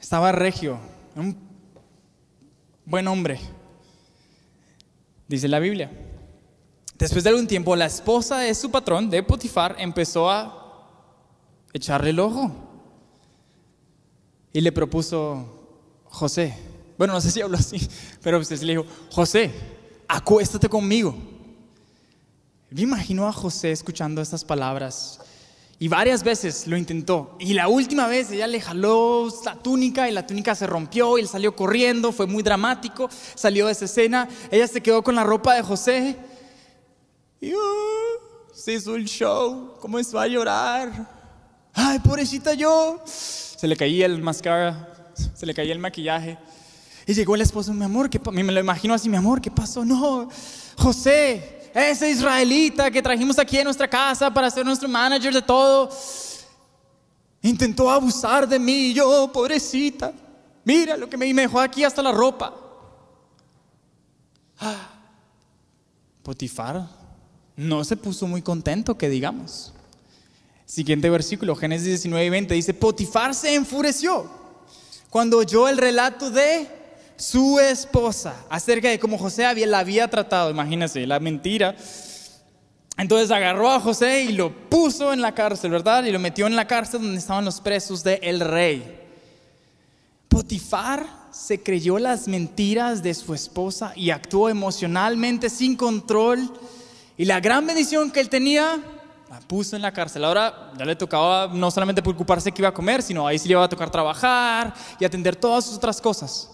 estaba regio, un buen hombre, dice la Biblia. Después de algún tiempo, la esposa de su patrón, de Potifar, empezó a echarle el ojo y le propuso, José, bueno, no sé si habló así, pero usted le dijo, José, acuéstate conmigo. Me imagino a José escuchando estas palabras y varias veces lo intentó. Y la última vez ella le jaló la túnica y la túnica se rompió y él salió corriendo, fue muy dramático, salió de esa escena, ella se quedó con la ropa de José. Y uh, se hizo el show, comenzó a llorar. Ay, pobrecita yo. Se le caía el mascara, se le caía el maquillaje. Y llegó el esposo, mi amor, ¿qué me lo imagino así, mi amor, ¿qué pasó? No, José, ese israelita que trajimos aquí a nuestra casa para ser nuestro manager de todo, intentó abusar de mí y yo, pobrecita, mira lo que me dejó aquí hasta la ropa. Ah, Potifar no se puso muy contento, que digamos. Siguiente versículo, Génesis 19 y 20, dice, Potifar se enfureció cuando oyó el relato de su esposa acerca de cómo José había, la había tratado, imagínense, la mentira. Entonces agarró a José y lo puso en la cárcel, ¿verdad? Y lo metió en la cárcel donde estaban los presos del El rey. Potifar se creyó las mentiras de su esposa y actuó emocionalmente sin control. Y la gran bendición que él tenía la puso en la cárcel. Ahora ya le tocaba no solamente preocuparse que iba a comer, sino ahí sí le iba a tocar trabajar y atender todas sus otras cosas.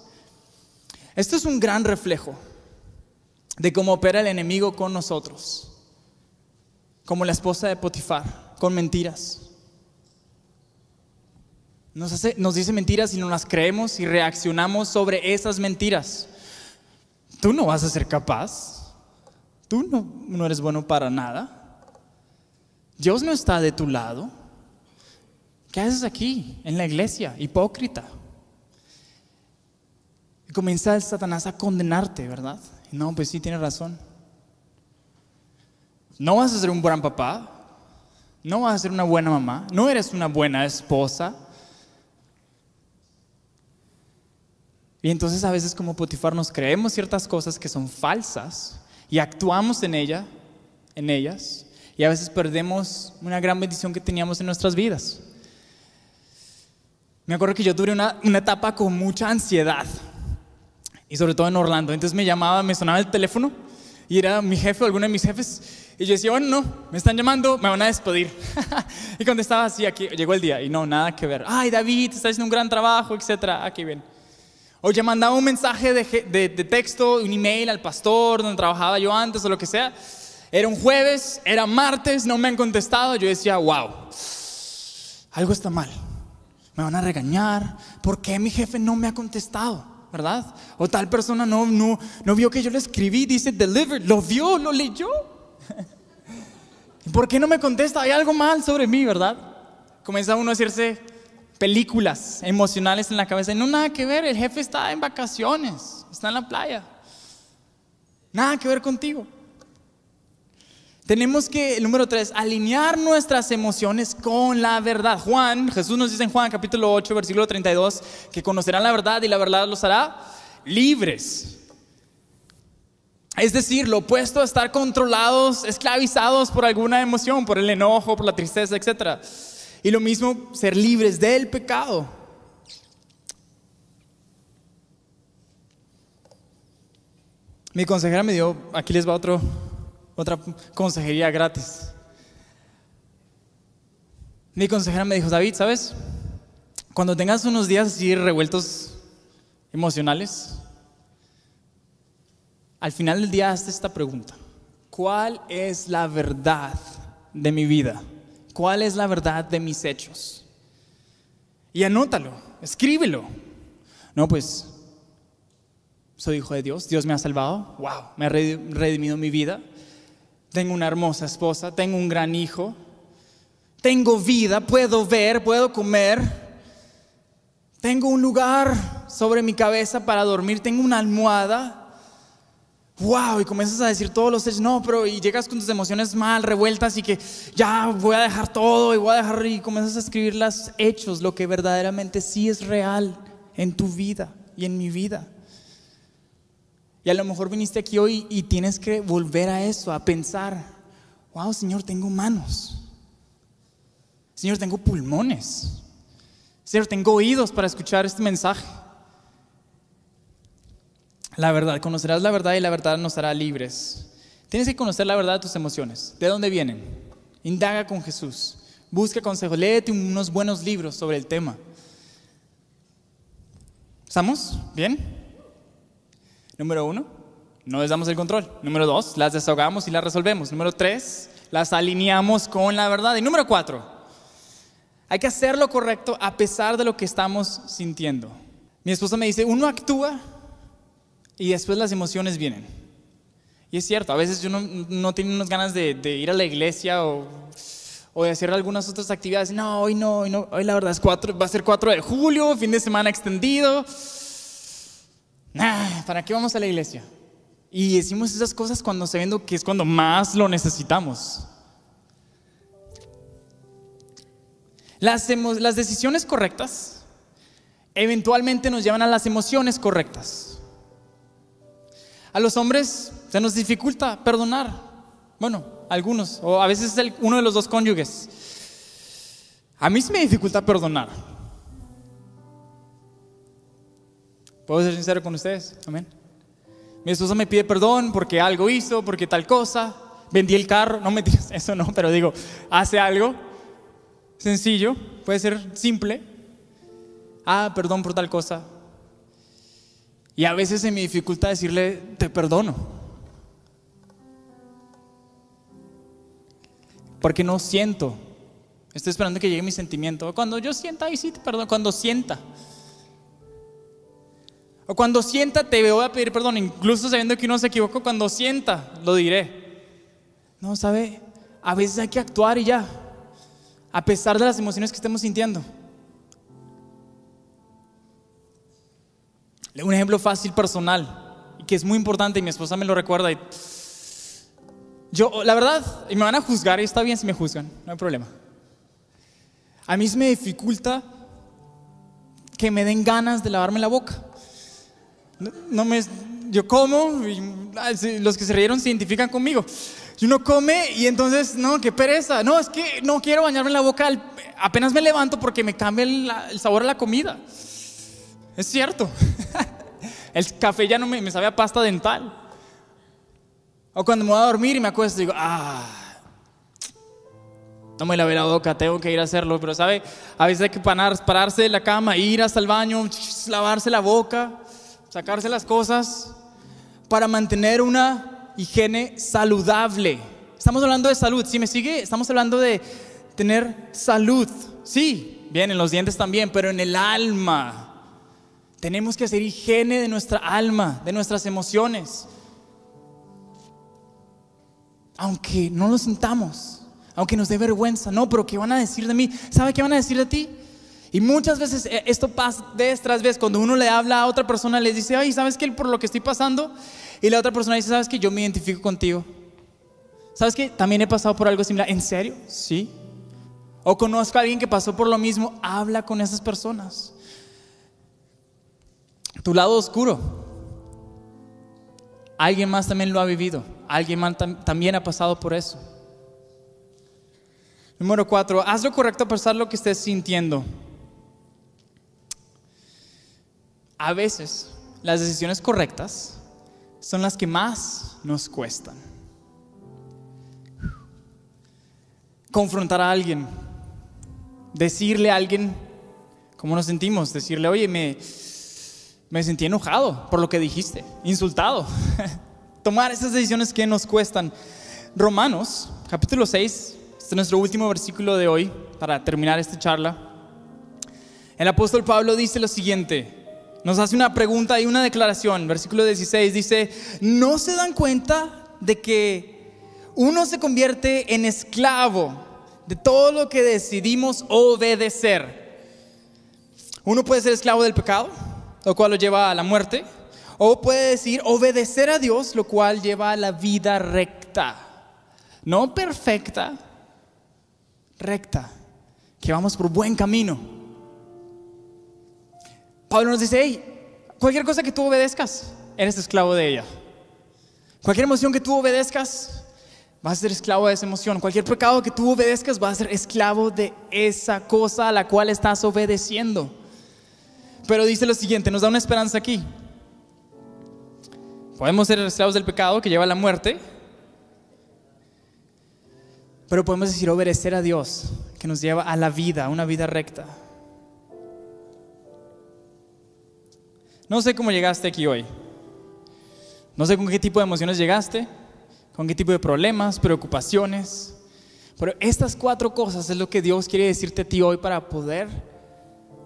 Esto es un gran reflejo de cómo opera el enemigo con nosotros, como la esposa de Potifar, con mentiras. Nos, dice mentiras y no las creemos y reaccionamos sobre esas mentiras. Tú no vas a ser capaz. Tú no, no eres bueno para nada. Dios no está de tu lado. ¿Qué haces aquí, en la iglesia? Hipócrita. Y comienza Satanás a condenarte, ¿verdad? no, pues sí, tiene razón. No vas a ser un buen papá, no vas a ser una buena mamá, no eres una buena esposa. Y entonces a veces como Potifar nos creemos ciertas cosas que son falsas y actuamos en ella, en ellas, y a veces perdemos una gran bendición que teníamos en nuestras vidas. Me acuerdo que yo tuve una, una etapa con mucha ansiedad, y sobre todo en Orlando. Entonces me llamaba, me sonaba el teléfono y era mi jefe o alguno de mis jefes. Y yo decía, bueno, no, me están llamando, me van a despedir. y contestaba así, aquí llegó el día y no, nada que ver. Ay, David, estás haciendo un gran trabajo, etcétera. Aquí ven. O ya mandaba un mensaje de, de, de texto, un email al pastor donde trabajaba yo antes o lo que sea. Era un jueves, era martes, no me han contestado. Yo decía, wow, algo está mal. Me van a regañar. ¿Por qué mi jefe no me ha contestado? ¿verdad? O tal persona no, no, no vio que yo lo escribí, dice delivered, lo vio, lo leyó. ¿Por qué no me contesta? Hay algo mal sobre mí, ¿verdad? Comienza uno a hacerse películas emocionales en la cabeza. No, nada que ver, el jefe está en vacaciones, está en la playa. Nada que ver contigo. Tenemos que, el número tres, alinear nuestras emociones con la verdad. Juan, Jesús nos dice en Juan capítulo 8, versículo 32, que conocerán la verdad y la verdad los hará libres. Es decir, lo opuesto a estar controlados, esclavizados por alguna emoción, por el enojo, por la tristeza, etc. Y lo mismo, ser libres del pecado. Mi consejera me dio, aquí les va otro otra consejería gratis. Mi consejera me dijo, David, ¿sabes? Cuando tengas unos días así revueltos emocionales, al final del día hazte esta pregunta. ¿Cuál es la verdad de mi vida? ¿Cuál es la verdad de mis hechos? Y anótalo, escríbelo. No, pues soy hijo de Dios, Dios me ha salvado, wow, me ha redimido mi vida, tengo una hermosa esposa, tengo un gran hijo, tengo vida, puedo ver, puedo comer, tengo un lugar sobre mi cabeza para dormir, tengo una almohada. Wow, y comienzas a decir todos los hechos, no, pero y llegas con tus emociones mal, revueltas y que ya voy a dejar todo y voy a dejar y comienzas a escribir los hechos, lo que verdaderamente sí es real en tu vida y en mi vida. Y a lo mejor viniste aquí hoy y tienes que volver a eso, a pensar, wow, Señor, tengo manos. Señor, tengo pulmones. Señor, tengo oídos para escuchar este mensaje. La verdad, conocerás la verdad y la verdad nos hará libres. Tienes que conocer la verdad de tus emociones. ¿De dónde vienen? Indaga con Jesús. Busca consejo. Léete unos buenos libros sobre el tema. ¿Estamos? ¿Bien? Número uno, no les damos el control. Número dos, las desahogamos y las resolvemos. Número tres, las alineamos con la verdad. Y número cuatro, hay que hacer lo correcto a pesar de lo que estamos sintiendo. Mi esposa me dice, uno actúa y después las emociones vienen. Y es cierto, a veces uno no tiene unas ganas de, ir a la iglesia o, o, de hacer algunas otras actividades. No, hoy no, hoy no, hoy la verdad es cuatro, va a ser 4 de julio, fin de semana extendido. ¿para qué vamos a la iglesia? Y decimos esas cosas cuando sabiendo que es cuando más lo necesitamos. Las, decisiones correctas eventualmente nos llevan a las emociones correctas. A los hombres se nos dificulta perdonar. Bueno, algunos, o a veces uno de los dos cónyuges. A mí se me dificulta perdonar. ¿Puedo ser sincero con ustedes? Amén. Mi esposa me pide perdón porque algo hizo, porque tal cosa. Vendí el carro, no me digas eso no, pero digo, hace algo sencillo, puede ser simple. Ah, perdón por tal cosa. Y a veces se me dificulta decirle, te perdono. Porque no siento. Estoy esperando que llegue mi sentimiento. Cuando yo sienta, ahí sí te perdono. Cuando sienta. O cuando sienta, te voy a pedir perdón, incluso sabiendo que uno se equivocó, cuando sienta, lo diré. No, ¿sabe? A veces hay que actuar y ya, a pesar de las emociones que estemos sintiendo. Un ejemplo fácil personal, que es muy importante y mi esposa me lo recuerda. yo, la verdad, y me van a juzgar y está bien si me juzgan, no hay problema. A mí me dificulta que me den ganas de lavarme la boca. No, me, yo como, los que se rieron se identifican conmigo. yo uno come y entonces, no, qué pereza. No, es que no quiero bañarme la boca apenas me levanto porque me cambia el, sabor a la comida. Es cierto. El café ya no me, me, sabe a pasta dental. O cuando me voy a dormir y me acuesto, digo, ah, no me lavé la boca, tengo que ir a hacerlo. Pero, ¿sabe? A veces hay que pararse de la cama, ir hasta el baño, lavarse la boca sacarse las cosas para mantener una higiene saludable. Estamos hablando de salud, ¿sí me sigue? Estamos hablando de tener salud. Sí, bien, en los dientes también, pero en el alma. Tenemos que hacer higiene de nuestra alma, de nuestras emociones. Aunque no lo sintamos, aunque nos dé vergüenza, no, pero ¿qué van a decir de mí? ¿Sabe qué van a decir de ti? Y muchas veces eh, esto pasa vez tras vez, cuando uno le habla a otra persona, le dice, ay, ¿sabes qué? Por lo que estoy pasando. Y la otra persona dice, ¿sabes qué? Yo me identifico contigo. ¿Sabes qué? También he pasado por algo similar. ¿En serio? Sí. O conozco a alguien que pasó por lo mismo. Habla con esas personas. Tu lado oscuro. Alguien más también lo ha vivido. Alguien más también ha pasado por eso. Número cuatro, haz lo correcto a pesar lo que estés sintiendo. a veces las decisiones correctas son las que más nos cuestan. Confrontar a alguien, decirle a alguien cómo nos sentimos, decirle, oye, me, me sentí enojado por lo que dijiste, insultado. Tomar esas decisiones que nos cuestan. Romanos, capítulo 6, este es nuestro último versículo de hoy para terminar esta charla. El apóstol Pablo dice lo siguiente, nos hace una pregunta y una declaración. Versículo 16 dice, ¿no se dan cuenta de que uno se convierte en esclavo de todo lo que decidimos obedecer? Uno puede ser esclavo del pecado, lo cual lo lleva a la muerte, o puede decir obedecer a Dios, lo cual lleva a la vida recta. No perfecta, recta, que vamos por buen camino. Pablo nos dice, hey, cualquier cosa que tú obedezcas, eres esclavo de ella. Cualquier emoción que tú obedezcas, vas a ser esclavo de esa emoción. Cualquier pecado que tú obedezcas, vas a ser esclavo de esa cosa a la cual estás obedeciendo. Pero dice lo siguiente, nos da una esperanza aquí. Podemos ser esclavos del pecado que lleva a la muerte, pero podemos decir obedecer a Dios, que nos lleva a la vida, a una vida recta. No sé cómo llegaste aquí hoy. No sé con qué tipo de emociones llegaste, con qué tipo de problemas, preocupaciones. Pero estas cuatro cosas es lo que Dios quiere decirte a ti hoy para poder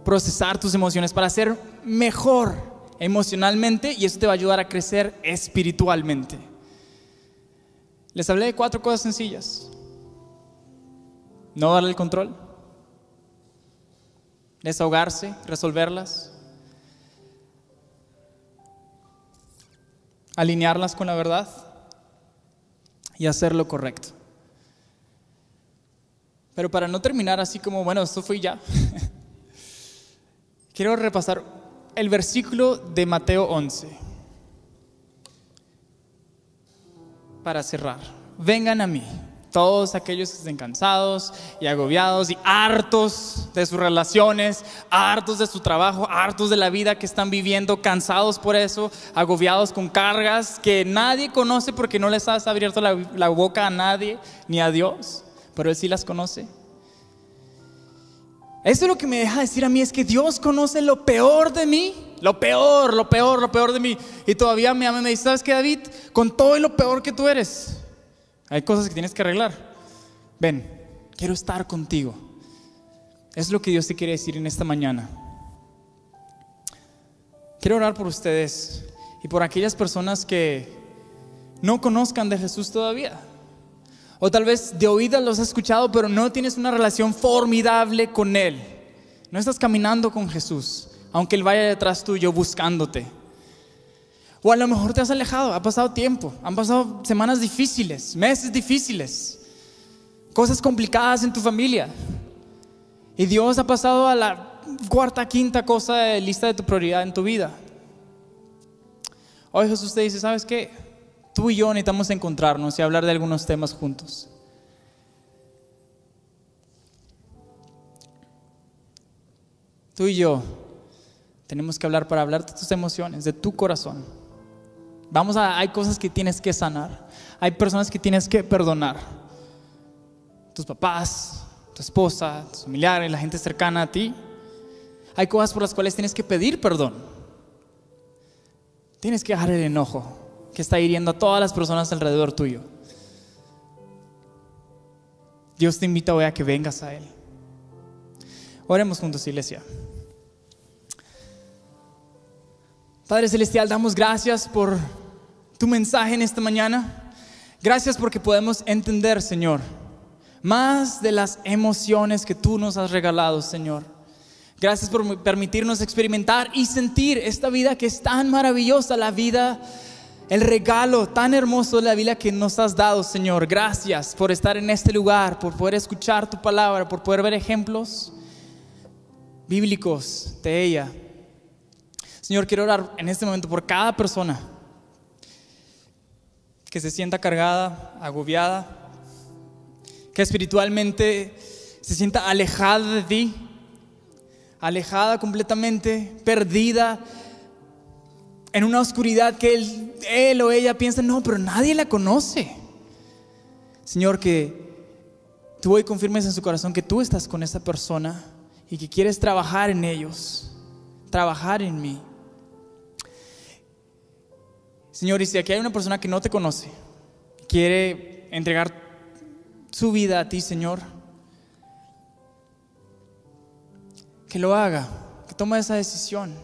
procesar tus emociones, para ser mejor emocionalmente y eso te va a ayudar a crecer espiritualmente. Les hablé de cuatro cosas sencillas. No darle el control, desahogarse, resolverlas, alinearlas con la verdad y hacer lo correcto. Pero para no terminar así como, bueno, esto fue ya, quiero repasar el versículo de Mateo 11 para cerrar. Vengan a mí todos aquellos que estén cansados y agobiados y hartos de sus relaciones, hartos de su trabajo, hartos de la vida que están viviendo, cansados por eso, agobiados con cargas que nadie conoce porque no les has abierto la, boca a nadie ni a Dios, pero Él sí las conoce. Eso es lo que me deja decir a mí, es que Dios conoce lo peor de mí, lo peor, lo peor, lo peor de mí. Y todavía me ama me dice, ¿sabes qué, David? Con todo y lo peor que tú eres, hay cosas que tienes que arreglar. Ven, quiero estar contigo. Es lo que Dios te quiere decir en esta mañana. Quiero orar por ustedes y por aquellas personas que no conozcan de Jesús todavía. O tal vez de oídas los has escuchado, pero no tienes una relación formidable con Él. No estás caminando con Jesús, aunque Él vaya detrás tuyo buscándote. O a lo mejor te has alejado, ha pasado tiempo, han pasado semanas difíciles, meses difíciles, cosas complicadas en tu familia. Y Dios ha pasado a la cuarta, quinta cosa de lista de tu prioridad en tu vida. Hoy Jesús te dice, ¿sabes qué? Tú y yo necesitamos encontrarnos y hablar de algunos temas juntos. Tú y yo tenemos que hablar para hablar de tus emociones, de tu corazón. Vamos a, hay cosas que tienes que sanar. Hay personas que tienes que perdonar. Tus papás, tu esposa, tus familiares, la gente cercana a ti. Hay cosas por las cuales tienes que pedir perdón. Tienes que dejar el enojo que está hiriendo a todas las personas alrededor tuyo. Dios te invita hoy a que vengas a Él. Oremos juntos, iglesia. Padre Celestial, damos gracias por tu mensaje en esta mañana. Gracias porque podemos entender, Señor, más de las emociones que tú nos has regalado, Señor. Gracias por permitirnos experimentar y sentir esta vida que es tan maravillosa, la vida, el regalo tan hermoso de la vida que nos has dado, Señor. Gracias por estar en este lugar, por poder escuchar tu palabra, por poder ver ejemplos bíblicos de ella. Señor, quiero orar en este momento por cada persona que se sienta cargada, agobiada, que espiritualmente se sienta alejada de ti, alejada completamente, perdida, en una oscuridad que él, o ella piensa, no, pero nadie la conoce. Señor, que tú hoy confirmes en su corazón que tú estás con esa persona y que quieres trabajar en ellos, trabajar en mí. Señor, y si aquí hay una persona que no te conoce, quiere entregar su vida a ti, Señor, que lo haga, que tome esa decisión.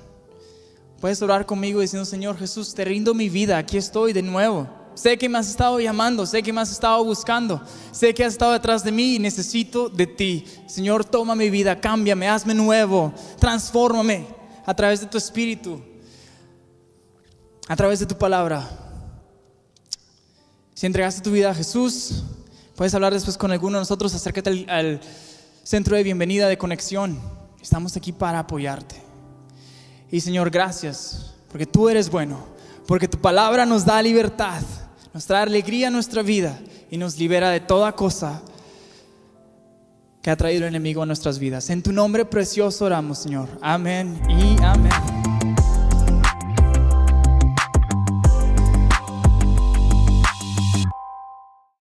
Puedes orar conmigo diciendo, Señor Jesús, te rindo mi vida, aquí estoy de nuevo. Sé que me has estado llamando, sé que me has estado buscando, sé que has estado detrás de mí y necesito de ti. Señor, toma mi vida, cámbiame, hazme nuevo, transfórmame a través de tu espíritu a través de tu palabra. Si entregaste tu vida a Jesús, puedes hablar después con alguno de nosotros, acércate al, al centro de bienvenida, de conexión. Estamos aquí para apoyarte. Y Señor, gracias, porque tú eres bueno, porque tu palabra nos da libertad, nos trae alegría a nuestra vida y nos libera de toda cosa que ha traído el enemigo a nuestras vidas. En tu nombre precioso oramos, Señor. Amén y amén.